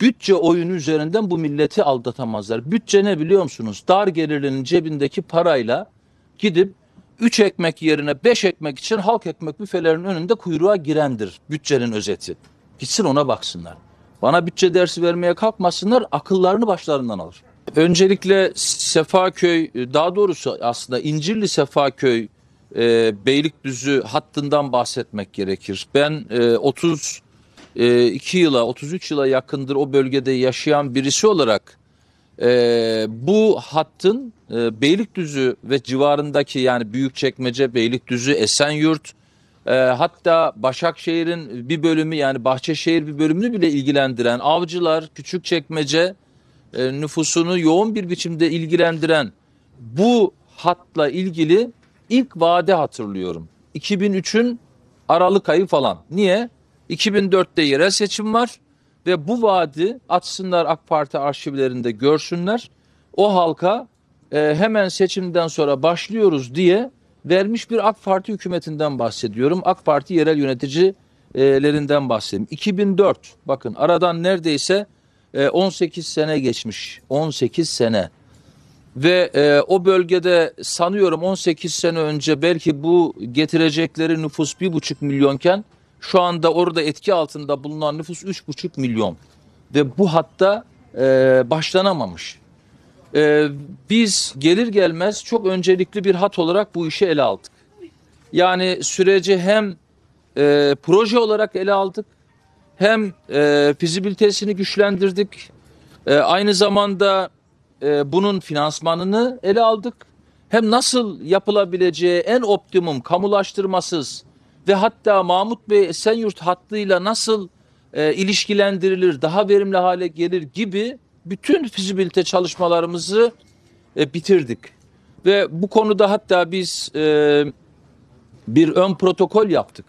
Bütçe oyunu üzerinden bu milleti aldatamazlar. Bütçe ne biliyor musunuz? Dar gelirlinin cebindeki parayla gidip 3 ekmek yerine 5 ekmek için halk ekmek büfelerinin önünde kuyruğa girendir bütçenin özeti. Gitsin ona baksınlar. Bana bütçe dersi vermeye kalkmasınlar akıllarını başlarından alır. Öncelikle Sefaköy e, daha doğrusu aslında İncirli Sefaköy e, Beylikdüzü hattından bahsetmek gerekir. Ben e, 30 2 e, yıla 33 yıla yakındır o bölgede yaşayan birisi olarak e, bu hattın e, Beylikdüzü ve civarındaki yani Büyükçekmece, Beylikdüzü, Esenyurt e, hatta Başakşehir'in bir bölümü yani Bahçeşehir bir bölümünü bile ilgilendiren Avcılar, Küçükçekmece e, nüfusunu yoğun bir biçimde ilgilendiren bu hatla ilgili ilk vade hatırlıyorum. 2003'ün Aralık ayı falan. Niye? 2004'te yerel seçim var ve bu vaadi atsınlar AK Parti arşivlerinde görsünler. O halka e, hemen seçimden sonra başlıyoruz diye vermiş bir AK Parti hükümetinden bahsediyorum. AK Parti yerel yöneticilerinden bahsediyorum. 2004 bakın aradan neredeyse 18 e, sene geçmiş. 18 sene. Ve e, o bölgede sanıyorum 18 sene önce belki bu getirecekleri nüfus 1,5 milyonken şu anda orada etki altında bulunan nüfus 3,5 milyon ve bu hatta e, başlanamamış. E, biz gelir gelmez çok öncelikli bir hat olarak bu işi ele aldık. Yani süreci hem e, proje olarak ele aldık hem e, fizibilitesini güçlendirdik. E, aynı zamanda e, bunun finansmanını ele aldık. Hem nasıl yapılabileceği en optimum kamulaştırmasız ve hatta Mahmut Bey Esenyurt hattıyla nasıl e, ilişkilendirilir, daha verimli hale gelir gibi bütün fizibilite çalışmalarımızı e, bitirdik. Ve bu konuda hatta biz e, bir ön protokol yaptık.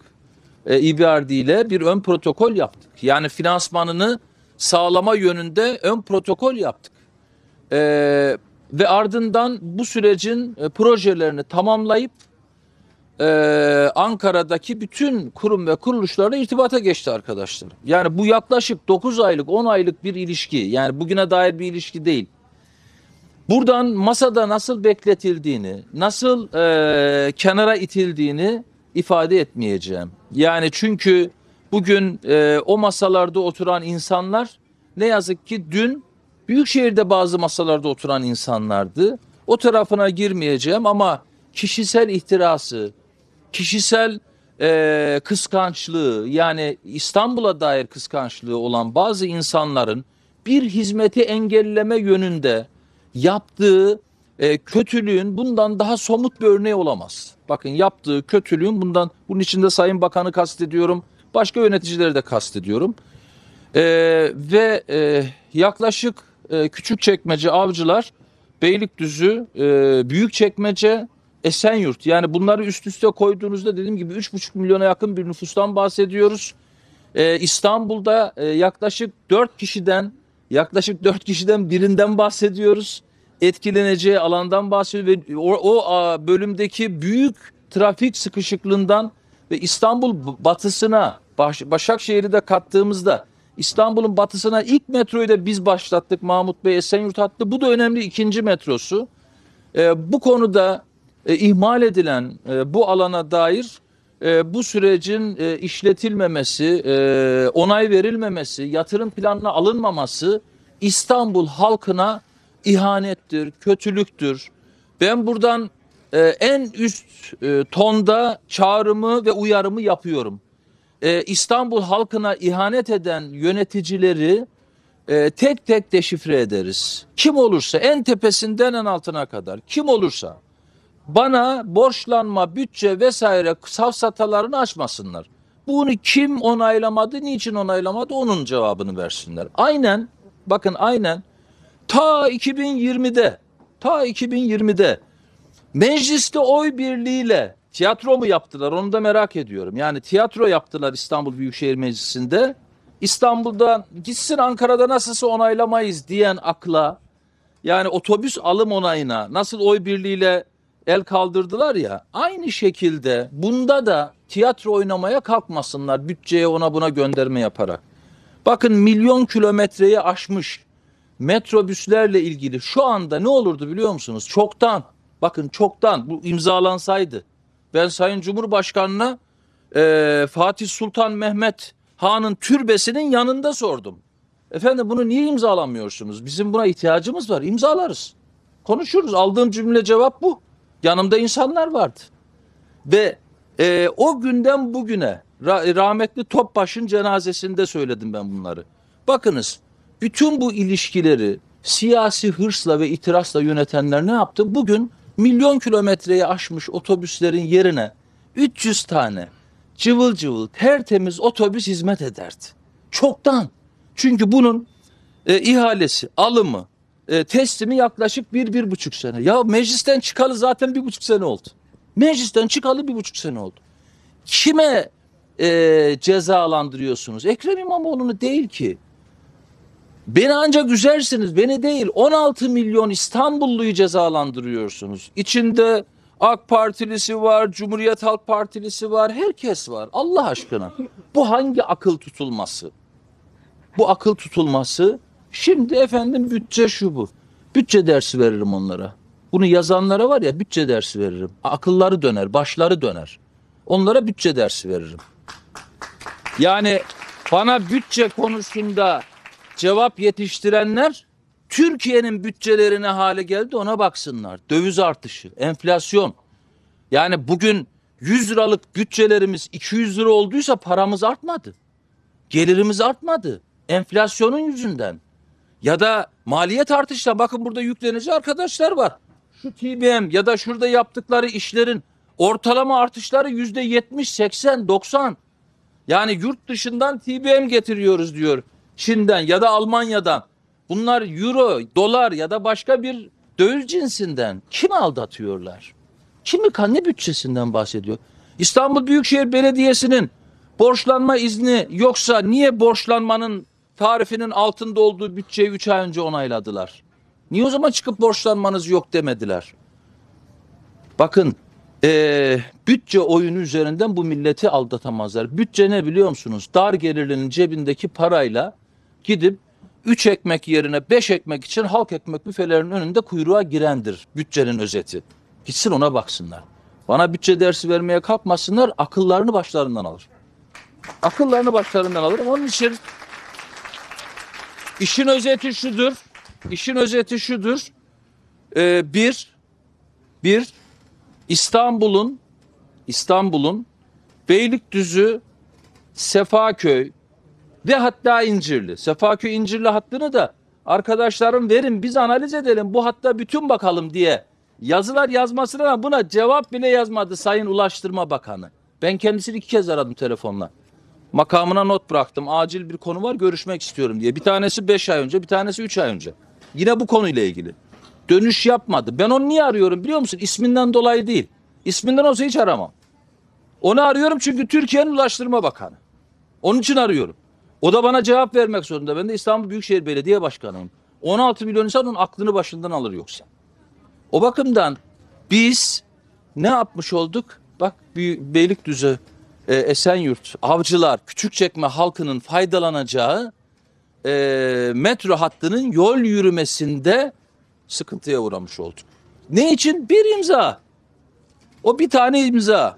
E, İBRD e ile bir ön protokol yaptık. Yani finansmanını sağlama yönünde ön protokol yaptık. E, ve ardından bu sürecin e, projelerini tamamlayıp e, Ankara'daki bütün kurum ve kuruluşlarla irtibata geçti arkadaşlar. Yani bu yaklaşık 9 aylık 10 aylık bir ilişki yani bugüne dair bir ilişki değil. Buradan masada nasıl bekletildiğini, nasıl e, kenara itildiğini ifade etmeyeceğim. Yani çünkü bugün e, o masalarda oturan insanlar ne yazık ki dün Büyükşehir'de bazı masalarda oturan insanlardı. O tarafına girmeyeceğim ama kişisel ihtirası, kişisel e, kıskançlığı yani İstanbul'a dair kıskançlığı olan bazı insanların bir hizmeti engelleme yönünde yaptığı e, kötülüğün bundan daha somut bir örneği olamaz. Bakın yaptığı kötülüğün bundan bunun içinde Sayın Bakan'ı kastediyorum. Başka yöneticileri de kastediyorum. E, ve e, yaklaşık e, çekmece Avcılar, Beylikdüzü, e, çekmece. Esenyurt. Yani bunları üst üste koyduğunuzda dediğim gibi 3,5 milyona yakın bir nüfustan bahsediyoruz. Ee, İstanbul'da e, yaklaşık 4 kişiden yaklaşık 4 kişiden birinden bahsediyoruz. Etkileneceği alandan bahsediyoruz ve o, o a, bölümdeki büyük trafik sıkışıklığından ve İstanbul batısına Baş, Başakşehir'i de kattığımızda İstanbul'un batısına ilk metroyu da biz başlattık Mahmut Bey Esenyurt hattı. Bu da önemli ikinci metrosu. Ee, bu konuda e, ihmal edilen e, bu alana dair e, bu sürecin e, işletilmemesi, e, onay verilmemesi, yatırım planına alınmaması İstanbul halkına ihanettir, kötülüktür. Ben buradan e, en üst e, tonda çağrımı ve uyarımı yapıyorum. E, İstanbul halkına ihanet eden yöneticileri e, tek tek deşifre ederiz. Kim olursa en tepesinden en altına kadar kim olursa bana borçlanma, bütçe vesaire safsatalarını açmasınlar. Bunu kim onaylamadı, niçin onaylamadı onun cevabını versinler. Aynen, bakın aynen ta 2020'de, ta 2020'de mecliste oy birliğiyle tiyatro mu yaptılar onu da merak ediyorum. Yani tiyatro yaptılar İstanbul Büyükşehir Meclisi'nde. İstanbul'dan gitsin Ankara'da nasılsa onaylamayız diyen akla yani otobüs alım onayına nasıl oy birliğiyle el kaldırdılar ya aynı şekilde bunda da tiyatro oynamaya kalkmasınlar bütçeye ona buna gönderme yaparak. Bakın milyon kilometreyi aşmış metrobüslerle ilgili şu anda ne olurdu biliyor musunuz? Çoktan bakın çoktan bu imzalansaydı ben Sayın Cumhurbaşkanı'na e, Fatih Sultan Mehmet Han'ın türbesinin yanında sordum. Efendim bunu niye imzalamıyorsunuz? Bizim buna ihtiyacımız var İmzalarız. konuşuruz aldığım cümle cevap bu. Yanımda insanlar vardı. Ve e, o günden bugüne rahmetli Topbaş'ın cenazesinde söyledim ben bunları. Bakınız bütün bu ilişkileri siyasi hırsla ve itirazla yönetenler ne yaptı? Bugün milyon kilometreyi aşmış otobüslerin yerine 300 tane cıvıl cıvıl tertemiz otobüs hizmet ederdi. Çoktan. Çünkü bunun e, ihalesi, alımı, e, teslimi yaklaşık bir, bir buçuk sene. Ya meclisten çıkalı zaten bir buçuk sene oldu. Meclisten çıkalı bir buçuk sene oldu. Kime e, cezalandırıyorsunuz? Ekrem İmamoğlu'nu değil ki. Beni ancak üzersiniz, beni değil. 16 milyon İstanbulluyu cezalandırıyorsunuz. İçinde AK Partilisi var, Cumhuriyet Halk Partilisi var, herkes var. Allah aşkına. Bu hangi akıl tutulması? Bu akıl tutulması Şimdi efendim bütçe şu bu. Bütçe dersi veririm onlara. Bunu yazanlara var ya bütçe dersi veririm. Akılları döner, başları döner. Onlara bütçe dersi veririm. Yani bana bütçe konusunda cevap yetiştirenler Türkiye'nin bütçelerine hale geldi ona baksınlar. Döviz artışı, enflasyon. Yani bugün 100 liralık bütçelerimiz 200 lira olduysa paramız artmadı. Gelirimiz artmadı. Enflasyonun yüzünden ya da maliyet artışla bakın burada yüklenici arkadaşlar var. Şu TBM ya da şurada yaptıkları işlerin ortalama artışları yüzde 70, seksen doksan Yani yurt dışından TBM getiriyoruz diyor Çin'den ya da Almanya'dan. Bunlar euro, dolar ya da başka bir döviz cinsinden kimi aldatıyorlar? Kimi ne bütçesinden bahsediyor? İstanbul Büyükşehir Belediyesi'nin borçlanma izni yoksa niye borçlanmanın tarifinin altında olduğu bütçeyi 3 ay önce onayladılar. Niye o zaman çıkıp borçlanmanız yok demediler? Bakın ee, bütçe oyunu üzerinden bu milleti aldatamazlar. Bütçe ne biliyor musunuz? Dar gelirlinin cebindeki parayla gidip 3 ekmek yerine 5 ekmek için halk ekmek büfelerinin önünde kuyruğa girendir bütçenin özeti. Gitsin ona baksınlar. Bana bütçe dersi vermeye kalkmasınlar akıllarını başlarından alır. Akıllarını başlarından alır. Onun için İşin özeti şudur. İşin özeti şudur. Ee, bir, bir İstanbul'un İstanbul'un Beylikdüzü, Sefaköy ve hatta İncirli. Sefaköy İncirli hattını da arkadaşlarım verin biz analiz edelim bu hatta bütün bakalım diye yazılar yazmasına buna cevap bile yazmadı Sayın Ulaştırma Bakanı. Ben kendisini iki kez aradım telefonla makamına not bıraktım. Acil bir konu var görüşmek istiyorum diye. Bir tanesi 5 ay önce bir tanesi 3 ay önce. Yine bu konuyla ilgili. Dönüş yapmadı. Ben onu niye arıyorum biliyor musun? İsminden dolayı değil. İsminden olsa hiç aramam. Onu arıyorum çünkü Türkiye'nin Ulaştırma Bakanı. Onun için arıyorum. O da bana cevap vermek zorunda. Ben de İstanbul Büyükşehir Belediye Başkanıyım. 16 milyon insan onun aklını başından alır yoksa. O bakımdan biz ne yapmış olduk? Bak Beylikdüzü e, Esenyurt, Avcılar, Küçükçekme halkının faydalanacağı e, metro hattının yol yürümesinde sıkıntıya uğramış olduk. Ne için? Bir imza. O bir tane imza.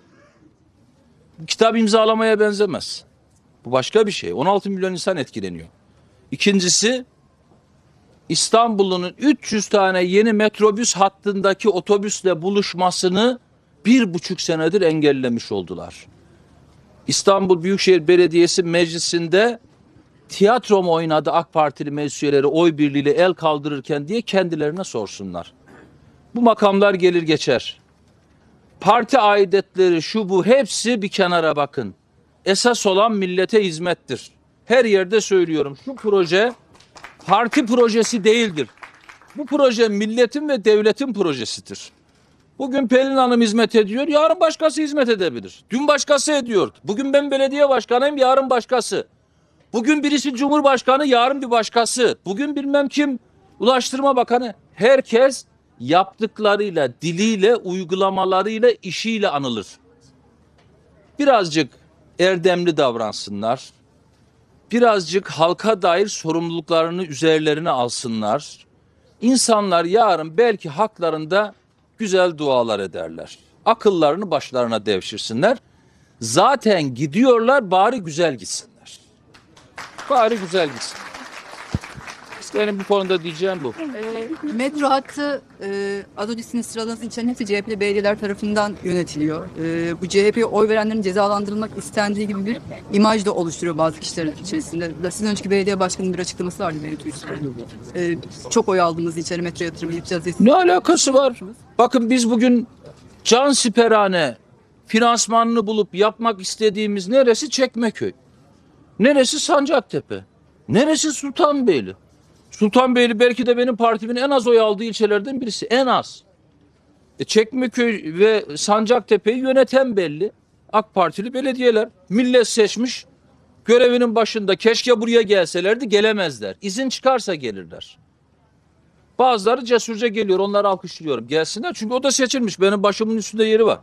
Kitap imzalamaya benzemez. Bu başka bir şey. 16 milyon insan etkileniyor. İkincisi İstanbul'un 300 tane yeni metrobüs hattındaki otobüsle buluşmasını bir buçuk senedir engellemiş oldular. İstanbul Büyükşehir Belediyesi Meclisi'nde tiyatro mu oynadı AK Partili meclis oy birliğiyle el kaldırırken diye kendilerine sorsunlar. Bu makamlar gelir geçer. Parti aidetleri şu bu hepsi bir kenara bakın. Esas olan millete hizmettir. Her yerde söylüyorum şu proje parti projesi değildir. Bu proje milletin ve devletin projesidir. Bugün Pelin Hanım hizmet ediyor, yarın başkası hizmet edebilir. Dün başkası ediyor. Bugün ben belediye başkanıyım, yarın başkası. Bugün birisi cumhurbaşkanı, yarın bir başkası. Bugün bilmem kim Ulaştırma Bakanı. Herkes yaptıklarıyla, diliyle, uygulamalarıyla, işiyle anılır. Birazcık erdemli davransınlar. Birazcık halka dair sorumluluklarını üzerlerine alsınlar. İnsanlar yarın belki haklarında güzel dualar ederler. Akıllarını başlarına devşirsinler. Zaten gidiyorlar bari güzel gitsinler. Bari güzel gitsinler. Benim bu konuda diyeceğim bu. E, metro hattı e, az önce sizin sıraladığınız ilçenin hepsi CHP'li belediyeler tarafından yönetiliyor. E, bu CHP'ye oy verenlerin cezalandırılmak istendiği gibi bir imaj da oluşturuyor bazı kişilerin içerisinde. siz önceki belediye başkanının bir açıklaması vardı Berit Uysal'ın. E, çok oy aldığımız içeri metro yatırımı yapacağız. Diye. Ne alakası var? Bakın biz bugün can siperhane finansmanını bulup yapmak istediğimiz neresi Çekmeköy? Neresi Sancaktepe? Neresi Sultanbeyli? Sultanbeyli belki de benim partimin en az oy aldığı ilçelerden birisi. En az. E, Çekmeköy ve Sancaktepe'yi yöneten belli. AK Partili belediyeler. Millet seçmiş. Görevinin başında keşke buraya gelselerdi gelemezler. İzin çıkarsa gelirler. Bazıları cesurca geliyor. Onları alkışlıyorum. Gelsinler. Çünkü o da seçilmiş. Benim başımın üstünde yeri var.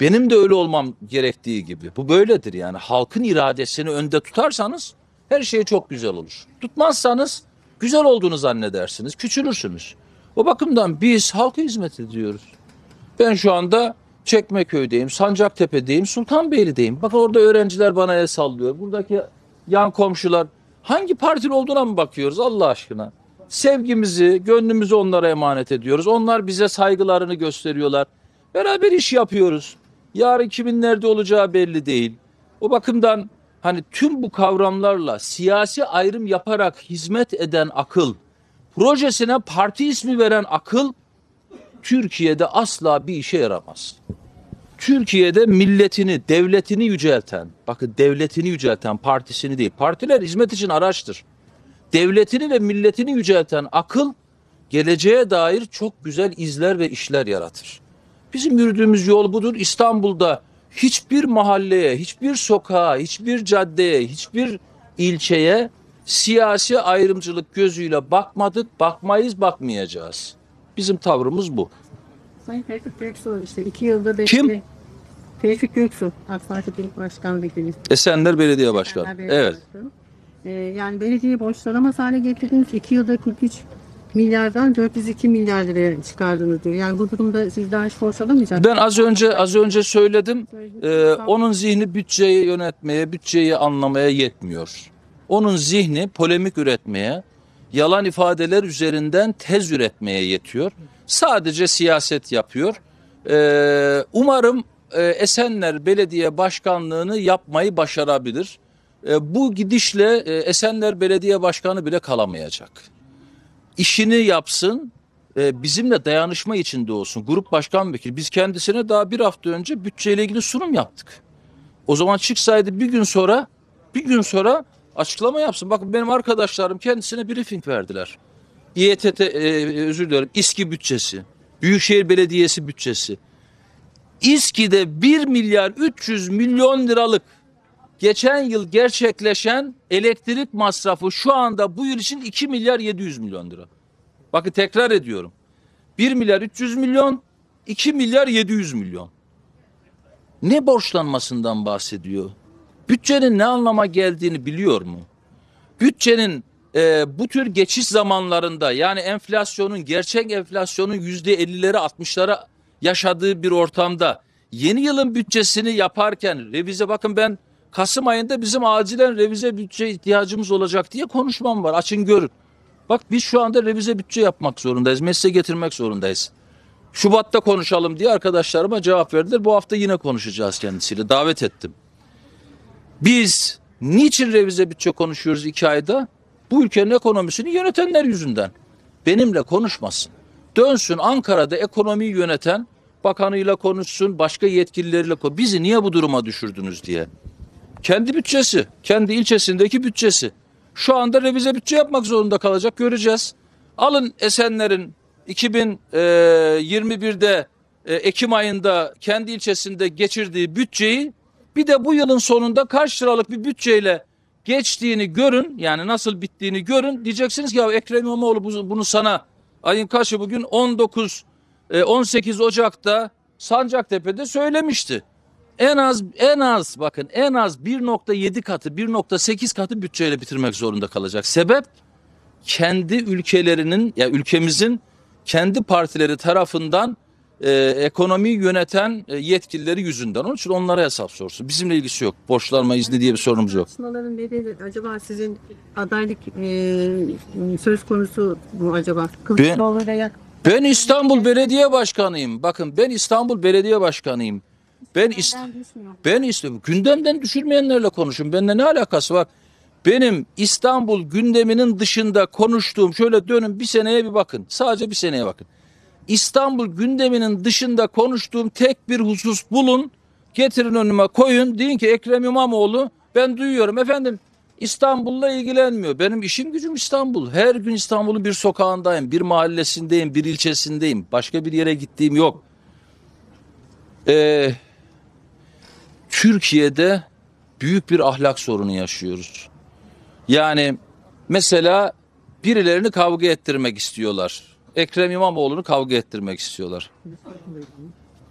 Benim de öyle olmam gerektiği gibi. Bu böyledir yani. Halkın iradesini önde tutarsanız her şey çok güzel olur. Tutmazsanız güzel olduğunu zannedersiniz. Küçülürsünüz. O bakımdan biz halka hizmet ediyoruz. Ben şu anda Çekmeköy'deyim, Sancaktepe'deyim, Sultanbeyli'deyim. Bakın orada öğrenciler bana el sallıyor. Buradaki yan komşular hangi partili olduğuna mı bakıyoruz Allah aşkına? Sevgimizi, gönlümüzü onlara emanet ediyoruz. Onlar bize saygılarını gösteriyorlar. Beraber iş yapıyoruz. Yarın kimin nerede olacağı belli değil. O bakımdan hani tüm bu kavramlarla siyasi ayrım yaparak hizmet eden akıl, projesine parti ismi veren akıl Türkiye'de asla bir işe yaramaz. Türkiye'de milletini, devletini yücelten, bakın devletini yücelten partisini değil, partiler hizmet için araçtır. Devletini ve milletini yücelten akıl geleceğe dair çok güzel izler ve işler yaratır. Bizim yürüdüğümüz yol budur. İstanbul'da hiçbir mahalleye, hiçbir sokağa, hiçbir caddeye, hiçbir ilçeye siyasi ayrımcılık gözüyle bakmadık, bakmayız, bakmayacağız. Bizim tavrımız bu. Sayın Tevfik Göksu işte iki yılda beş Kim? Tevfik Göksu, AK Parti Grup Başkan Vekili. Esenler Belediye Başkanı. Esenler Belediye evet. Başkanı. Ee, yani belediyeyi borçlanamaz hale getirdiniz. İki yılda 43 milyardan 402 milyar liraya çıkardınız diyor. Yani bu durumda siz daha hiç forsalamayacak Ben az önce az önce söyledim. Ee, onun zihni bütçeyi yönetmeye, bütçeyi anlamaya yetmiyor. Onun zihni polemik üretmeye, yalan ifadeler üzerinden tez üretmeye yetiyor. Sadece siyaset yapıyor. Ee, umarım e, Esenler Belediye Başkanlığı'nı yapmayı başarabilir. E, bu gidişle e, Esenler Belediye Başkanı bile kalamayacak işini yapsın, e, bizimle dayanışma içinde olsun. Grup Başkan Vekili biz kendisine daha bir hafta önce bütçeyle ilgili sunum yaptık. O zaman çıksaydı bir gün sonra bir gün sonra açıklama yapsın. Bakın benim arkadaşlarım kendisine briefing verdiler. İETT e, e özür dilerim İSKİ bütçesi, Büyükşehir Belediyesi bütçesi. İSKİ'de 1 milyar 300 milyon liralık geçen yıl gerçekleşen elektrik masrafı şu anda bu yıl için 2 milyar 700 milyon lira. Bakın tekrar ediyorum. 1 milyar 300 milyon, 2 milyar 700 milyon. Ne borçlanmasından bahsediyor? Bütçenin ne anlama geldiğini biliyor mu? Bütçenin e, bu tür geçiş zamanlarında yani enflasyonun gerçek enflasyonun yüzde 50'lere 60'lara yaşadığı bir ortamda yeni yılın bütçesini yaparken revize bakın ben Kasım ayında bizim acilen revize bütçe ihtiyacımız olacak diye konuşmam var. Açın görün. Bak biz şu anda revize bütçe yapmak zorundayız. Meclise getirmek zorundayız. Şubat'ta konuşalım diye arkadaşlarıma cevap verdiler. Bu hafta yine konuşacağız kendisiyle. Davet ettim. Biz niçin revize bütçe konuşuyoruz iki ayda? Bu ülkenin ekonomisini yönetenler yüzünden. Benimle konuşmasın. Dönsün Ankara'da ekonomiyi yöneten bakanıyla konuşsun, başka yetkilileriyle konuşsun. Bizi niye bu duruma düşürdünüz diye. Kendi bütçesi, kendi ilçesindeki bütçesi. Şu anda revize bütçe yapmak zorunda kalacak göreceğiz. Alın Esenler'in 2021'de e, e, Ekim ayında kendi ilçesinde geçirdiği bütçeyi bir de bu yılın sonunda kaç liralık bir bütçeyle geçtiğini görün yani nasıl bittiğini görün diyeceksiniz ki ya Ekrem İmamoğlu bunu sana ayın kaçı bugün 19 18 e, Ocak'ta Sancaktepe'de söylemişti en az en az bakın en az 1.7 katı 1.8 katı bütçeyle bitirmek zorunda kalacak. Sebep kendi ülkelerinin ya yani ülkemizin kendi partileri tarafından e, ekonomiyi yöneten e, yetkilileri yüzünden. Onun için onlara hesap sorsun. Bizimle ilgisi yok. Borçlanma izni diye bir sorunumuz yok. Tartışmaların nedeni acaba sizin adaylık e, söz konusu mu acaba? Ben, ben İstanbul Belediye Başkanıyım. Bakın ben İstanbul Belediye Başkanıyım. Ben ist ben istiyorum. Gündemden düşürmeyenlerle konuşun. Benimle ne alakası var? Benim İstanbul gündeminin dışında konuştuğum şöyle dönün bir seneye bir bakın. Sadece bir seneye bakın. İstanbul gündeminin dışında konuştuğum tek bir husus bulun. Getirin önüme koyun. Deyin ki Ekrem İmamoğlu ben duyuyorum efendim İstanbul'la ilgilenmiyor. Benim işim gücüm İstanbul. Her gün İstanbul'un bir sokağındayım, bir mahallesindeyim, bir ilçesindeyim. Başka bir yere gittiğim yok. Eee Türkiye'de büyük bir ahlak sorunu yaşıyoruz. Yani mesela birilerini kavga ettirmek istiyorlar. Ekrem İmamoğlu'nu kavga ettirmek istiyorlar.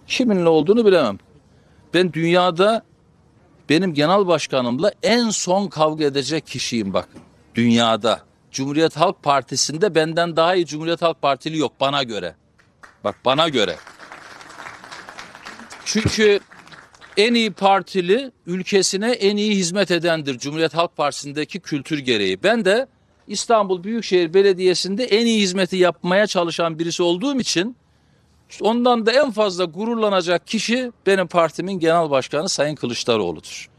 Kiminle olduğunu bilemem. Ben dünyada benim genel başkanımla en son kavga edecek kişiyim bak. Dünyada. Cumhuriyet Halk Partisi'nde benden daha iyi Cumhuriyet Halk Partili yok bana göre. Bak bana göre. Çünkü en iyi partili ülkesine en iyi hizmet edendir Cumhuriyet Halk Partisi'ndeki kültür gereği. Ben de İstanbul Büyükşehir Belediyesi'nde en iyi hizmeti yapmaya çalışan birisi olduğum için ondan da en fazla gururlanacak kişi benim partimin genel başkanı Sayın Kılıçdaroğlu'dur.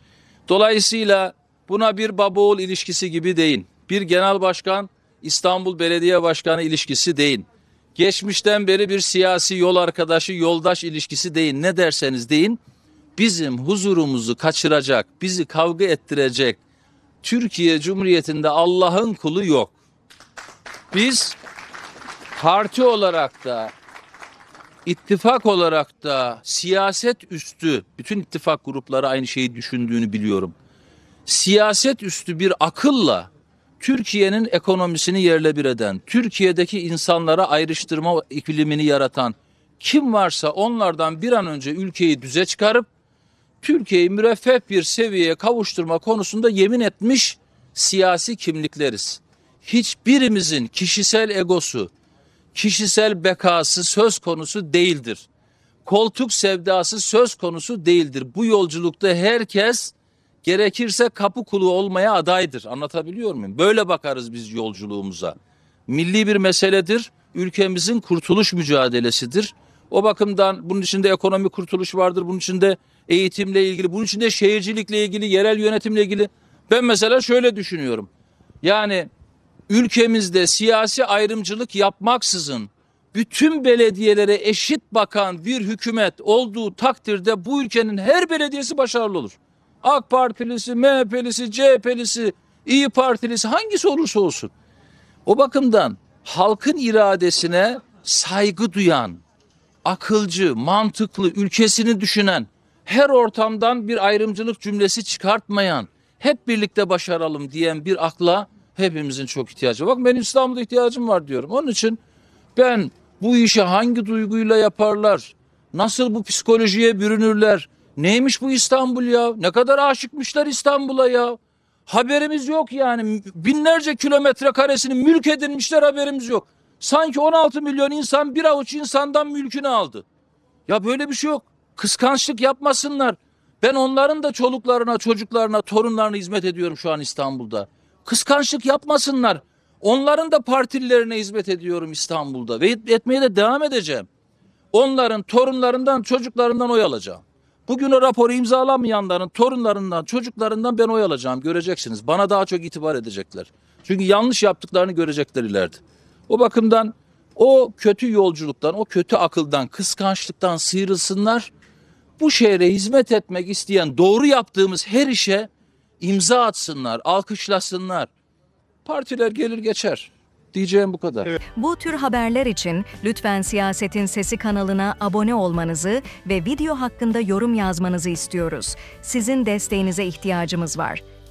Dolayısıyla buna bir babaoğul ilişkisi gibi değil. Bir genel başkan İstanbul Belediye Başkanı ilişkisi değil. Geçmişten beri bir siyasi yol arkadaşı, yoldaş ilişkisi değil. Ne derseniz deyin bizim huzurumuzu kaçıracak, bizi kavga ettirecek Türkiye Cumhuriyeti'nde Allah'ın kulu yok. Biz parti olarak da ittifak olarak da siyaset üstü bütün ittifak grupları aynı şeyi düşündüğünü biliyorum. Siyaset üstü bir akılla Türkiye'nin ekonomisini yerle bir eden, Türkiye'deki insanlara ayrıştırma iklimini yaratan kim varsa onlardan bir an önce ülkeyi düze çıkarıp Türkiye'yi müreffeh bir seviyeye kavuşturma konusunda yemin etmiş siyasi kimlikleriz. Hiçbirimizin kişisel egosu, kişisel bekası söz konusu değildir. Koltuk sevdası söz konusu değildir. Bu yolculukta herkes gerekirse kapı kulu olmaya adaydır. Anlatabiliyor muyum? Böyle bakarız biz yolculuğumuza. Milli bir meseledir. Ülkemizin kurtuluş mücadelesidir. O bakımdan bunun içinde ekonomi kurtuluş vardır. Bunun içinde eğitimle ilgili, bunun içinde şehircilikle ilgili, yerel yönetimle ilgili. Ben mesela şöyle düşünüyorum. Yani ülkemizde siyasi ayrımcılık yapmaksızın bütün belediyelere eşit bakan bir hükümet olduğu takdirde bu ülkenin her belediyesi başarılı olur. AK Partilisi, MHP'lisi, CHP'lisi, İyi Partilisi hangisi olursa olsun. O bakımdan halkın iradesine saygı duyan, akılcı, mantıklı, ülkesini düşünen, her ortamdan bir ayrımcılık cümlesi çıkartmayan, hep birlikte başaralım diyen bir akla hepimizin çok ihtiyacı var. Bak benim İstanbul'da ihtiyacım var diyorum. Onun için ben bu işi hangi duyguyla yaparlar? Nasıl bu psikolojiye bürünürler? Neymiş bu İstanbul ya? Ne kadar aşıkmışlar İstanbul'a ya? Haberimiz yok yani. Binlerce kilometre karesini mülk edinmişler haberimiz yok. Sanki 16 milyon insan bir avuç insandan mülkünü aldı. Ya böyle bir şey yok. Kıskançlık yapmasınlar. Ben onların da çoluklarına, çocuklarına, torunlarına hizmet ediyorum şu an İstanbul'da. Kıskançlık yapmasınlar. Onların da partililerine hizmet ediyorum İstanbul'da ve etmeye de devam edeceğim. Onların torunlarından, çocuklarından oy alacağım. Bugün o raporu imzalamayanların torunlarından, çocuklarından ben oy alacağım. Göreceksiniz. Bana daha çok itibar edecekler. Çünkü yanlış yaptıklarını görecekler ileride. O bakımdan o kötü yolculuktan, o kötü akıldan, kıskançlıktan sıyrılsınlar. Bu şehre hizmet etmek isteyen doğru yaptığımız her işe imza atsınlar, alkışlasınlar. Partiler gelir geçer. Diyeceğim bu kadar. Evet. Bu tür haberler için lütfen Siyasetin Sesi kanalına abone olmanızı ve video hakkında yorum yazmanızı istiyoruz. Sizin desteğinize ihtiyacımız var.